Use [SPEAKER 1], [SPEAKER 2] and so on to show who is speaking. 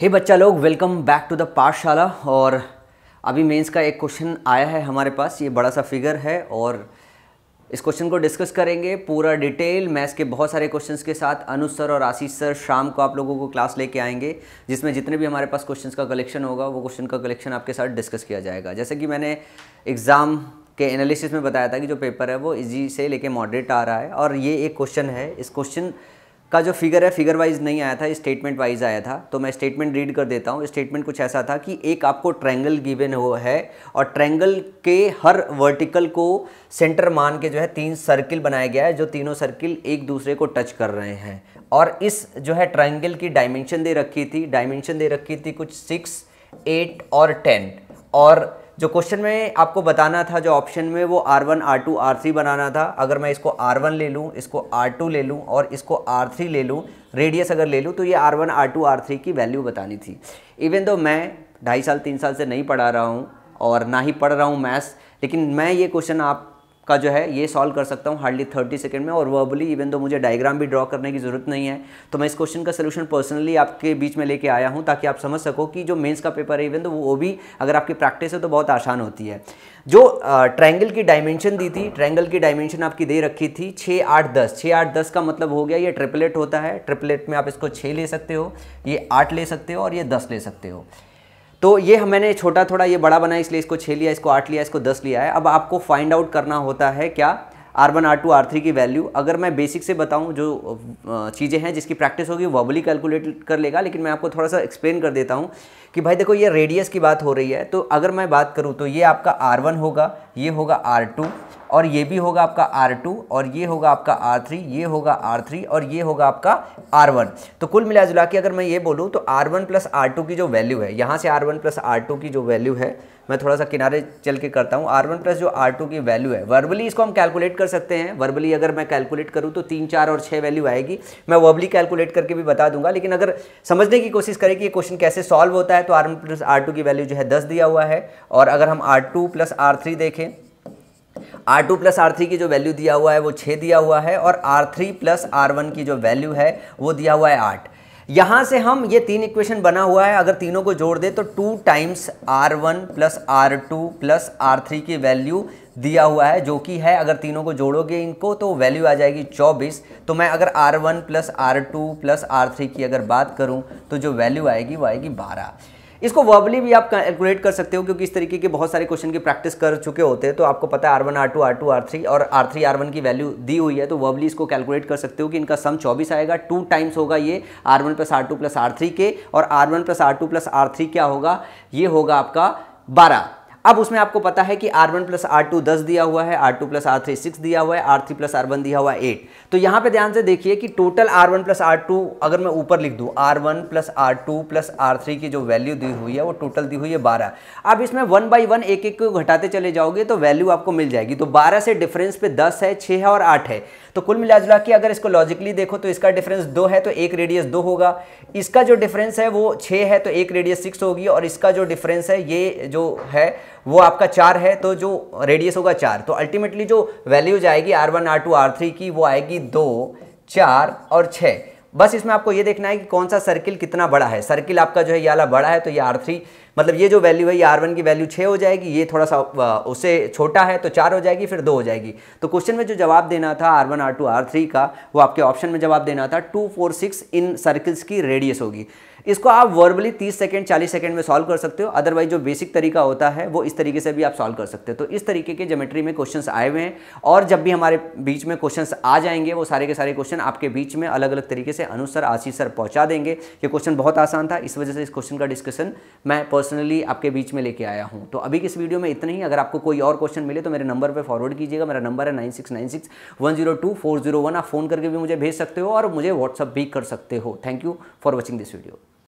[SPEAKER 1] हे hey बच्चा लोग welcome back to the पाठशाला और अभी मेंस का एक क्वेश्चन आया है हमारे पास ये बड़ा सा फिगर है और इस क्वेश्चन को डिस्कस करेंगे पूरा डिटेल मैथ्स के बहुत सारे क्वेश्चंस के साथ अनुज सर और आशीष सर शाम को आप लोगों को क्लास लेके आएंगे जिसमें जितने भी हमारे पास क्वेश्चंस का कलेक्शन होगा वो क्वेश्चन का कलेक्शन आपके साथ डिस्कस किया जाएगा जैसे कि मैंने एग्ज़ाम के एनालिसिस में बताया था कि जो पेपर है वो इजी से लेके मॉडरेट आ रहा है और ये एक क्वेश्चन है इस क्वेश्चन का जो फिगर है फिगर वाइज नहीं आया था स्टेटमेंट वाइज आया था तो मैं स्टेटमेंट रीड कर देता हूँ स्टेटमेंट कुछ ऐसा था कि एक आपको ट्रैंगल गिवन हो है और ट्रैंगल के हर वर्टिकल को सेंटर मान के जो है तीन सर्किल बनाया गया है जो तीनों सर्किल एक दूसरे को टच कर रहे हैं और इस जो है ट्राइंगल की डायमेंशन दे रखी थी डायमेंशन दे रखी थी कुछ सिक्स एट और टेन और जो क्वेश्चन में आपको बताना था जो ऑप्शन में वो R one R two R three बनाना था अगर मैं इसको आर वन ले लूँ इसको आर टू ले लूँ और इसको आर थ्री ले लूँ रेडियस अगर ले लूँ तो ये R one R two R three की वैल्यू बतानी थी इवन दो मैं ढाई साल तीन साल से नहीं पढ़ा रहा हूँ और ना ही पढ़ रहा हूँ मैथ्स लेकिन मैं ये क्वेश्चन आप का जो है ये सॉल्व कर सकता हूँ हार्डली थर्टी सेकेंड में और वर्बली इवन तो मुझे डायग्राम भी ड्रॉ करने की ज़रूरत नहीं है तो मैं इस क्वेश्चन का सोल्यूशन पर्सनली आपके बीच में लेके आया हूँ ताकि आप समझ सको कि जो मेन्स का पेपर है इवन तो वो भी अगर आपकी प्रैक्टिस है तो बहुत आसान होती है जो ट्रायंगल की डायमेंशन दी थी ट्रायंगल की डायमेंशन आपकी दे रखी थी छः आठ दस छः आठ दस का मतलब हो गया ये ट्रिपलेट होता है ट्रिपलेट में आप इसको छः ले सकते हो ये आठ ले सकते हो और ये दस ले सकते हो तो ये मैंने छोटा थोड़ा ये बड़ा बनाया इसलिए इसको छः लिया इसको आठ लिया इसको दस लिया है अब आपको फाइंड आउट करना होता है क्या R one R two R three की वैल्यू अगर मैं बेसिक से बताऊं जो चीज़ें हैं जिसकी प्रैक्टिस होगी वबली कैलकुलेट कर लेगा लेकिन मैं आपको थोड़ा सा एक्सप्लेन कर देता हूं कि भाई देखो ये रेडियस की बात हो रही है तो अगर मैं बात करूं तो ये आपका आर वन होगा ये होगा आर टू और ये भी होगा आपका आर टू और ये होगा आपका आर थ्री ये होगा आर थ्री और ये होगा आपका आर वन तो कुल मिला जुला के अगर मैं ये बोलूँ तो R one plus R two की जो वैल्यू है यहाँ से R one plus R two की जो वैल्यू है मैं थोड़ा सा किनारे चल के करता हूँ आर वन प्लस जो आर टू की वैल्यू है वर्बली इसको हम कैलकुलेट कर सकते हैं वर्बली अगर मैं कैलकुलेट करूँ तो तीन चार और छः वैल्यू आएगी मैं वर्बली कैलकुलेट करके भी बता दूंगा लेकिन अगर समझने की कोशिश करें कि ये क्वेश्चन कैसे सॉल्व होता है तो R one plus R two की वैल्यू जो है दस दिया हुआ है और अगर हम R two plus R three देखें R two plus R three की जो वैल्यू दिया हुआ है वो छः दिया हुआ है और R three plus R one की जो वैल्यू है वो दिया हुआ है आठ यहाँ से हम ये तीन इक्वेशन बना हुआ है अगर तीनों को जोड़ दे तो two times R one plus R two plus R three की वैल्यू दिया हुआ है जो कि है अगर तीनों को जोड़ोगे इनको तो वैल्यू आ जाएगी 24 तो मैं अगर R one plus R two plus R three की अगर बात करूँ तो जो वैल्यू आएगी वो आएगी बारह इसको वर्बली भी आप कैलकुलेट कर सकते हो क्योंकि इस तरीके के बहुत सारे क्वेश्चन की प्रैक्टिस कर चुके होते हैं तो आपको पता है R one R two R two R three और आर थ्री आर वन की वैल्यू दी हुई है तो वर्बली इसको कैलकुलेट कर सकते हो कि इनका सम चौबीस आएगा टू टाइम्स होगा ये R one plus R two plus R three के और R one plus R two plus R three क्या होगा ये होगा आपका बारह अब उसमें आपको पता है कि R1 one plus R to दस दिया हुआ है R2 two plus R three six दिया हुआ है R3 three plus R one दिया हुआ है एट तो यहाँ पे ध्यान से देखिए कि total R1 one plus R two अगर मैं ऊपर लिख दूँ R1 one plus R two plus R three की जो वैल्यू दी हुई है वो टोटल दी हुई है बारह अब इसमें वन बाई वन एक एक को घटाते चले जाओगे तो वैल्यू आपको मिल जाएगी तो बारह से डिफरेंस पे दस है छः है और आठ है तो कुल मिला जुला के अगर इसको लॉजिकली देखो तो इसका डिफरेंस दो है तो एक रेडियस दो होगा इसका जो डिफरेंस है वो छः है तो एक रेडियस सिक्स होगी और इसका जो डिफरेंस है ये जो है वो आपका चार है तो जो रेडियस होगा चार तो अल्टीमेटली जो वैल्यूज आएगी R one R two R three की वो आएगी दो चार और छः बस इसमें आपको ये देखना है कि कौन सा सर्किल कितना बड़ा है सर्किल आपका जो है ये वाला बड़ा है तो ये आर थ्री मतलब ये जो वैल्यू है ये आर वन की वैल्यू छः हो जाएगी ये थोड़ा सा उससे छोटा है तो चार हो जाएगी फिर दो हो जाएगी तो क्वेश्चन में जो जवाब देना था R one R two R three का वो आपके ऑप्शन में जवाब देना था टू फोर सिक्स इन सर्कल्स की रेडियस होगी इसको आप वर्बली 30 सेकंड 40 सेकंड में सॉल्व कर सकते हो अदरवाइज जो बेसिक तरीका होता है वो इस तरीके से भी आप सॉल्व कर सकते हो तो इस तरीके के ज्योमेट्री में क्वेश्चंस आए हुए हैं और जब भी हमारे बीच में क्वेश्चंस आ जाएंगे वो सारे के सारे क्वेश्चन आपके बीच में अलग अलग तरीके से अनुसर आशीसर सर पहुंचा देंगे ये क्वेश्चन बहुत आसान था इस वजह से इस क्वेश्चन का डिस्कशन मैं पर्सनल पर्सनली आपके बीच में लेके आया हूँ तो अभी किस वीडियो में इतना ही अगर आपको कोई और क्वेश्चन मिले तो मेरे नंबर पर फॉरवर्ड कीजिएगा मेरा नंबर है nine six nine six one zero two four zero one आप फ़ोन करके भी मुझे भेज सकते हो और मुझे व्हाट्सअप भी कर सकते हो thank you for watching this video